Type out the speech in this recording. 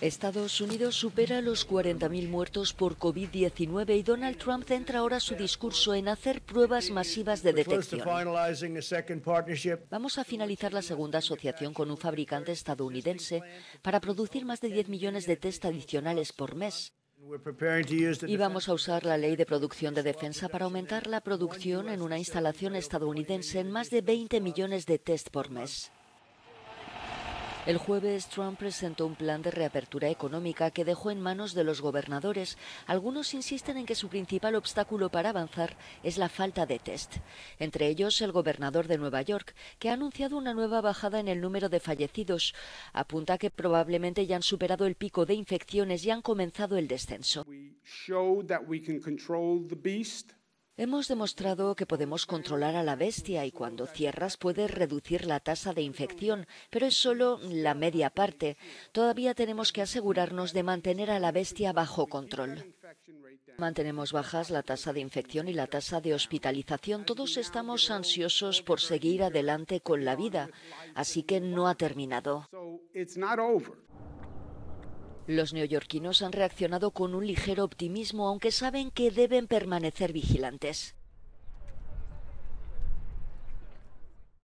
Estados Unidos supera los 40.000 muertos por COVID-19 y Donald Trump centra ahora su discurso en hacer pruebas masivas de detección. Vamos a finalizar la segunda asociación con un fabricante estadounidense para producir más de 10 millones de test adicionales por mes. Y vamos a usar la ley de producción de defensa para aumentar la producción en una instalación estadounidense en más de 20 millones de test por mes. El jueves Trump presentó un plan de reapertura económica que dejó en manos de los gobernadores. Algunos insisten en que su principal obstáculo para avanzar es la falta de test. Entre ellos el gobernador de Nueva York, que ha anunciado una nueva bajada en el número de fallecidos. Apunta que probablemente ya han superado el pico de infecciones y han comenzado el descenso. Hemos demostrado que podemos controlar a la bestia y cuando cierras puedes reducir la tasa de infección, pero es solo la media parte. Todavía tenemos que asegurarnos de mantener a la bestia bajo control. Mantenemos bajas la tasa de infección y la tasa de hospitalización. Todos estamos ansiosos por seguir adelante con la vida, así que no ha terminado. Los neoyorquinos han reaccionado con un ligero optimismo, aunque saben que deben permanecer vigilantes.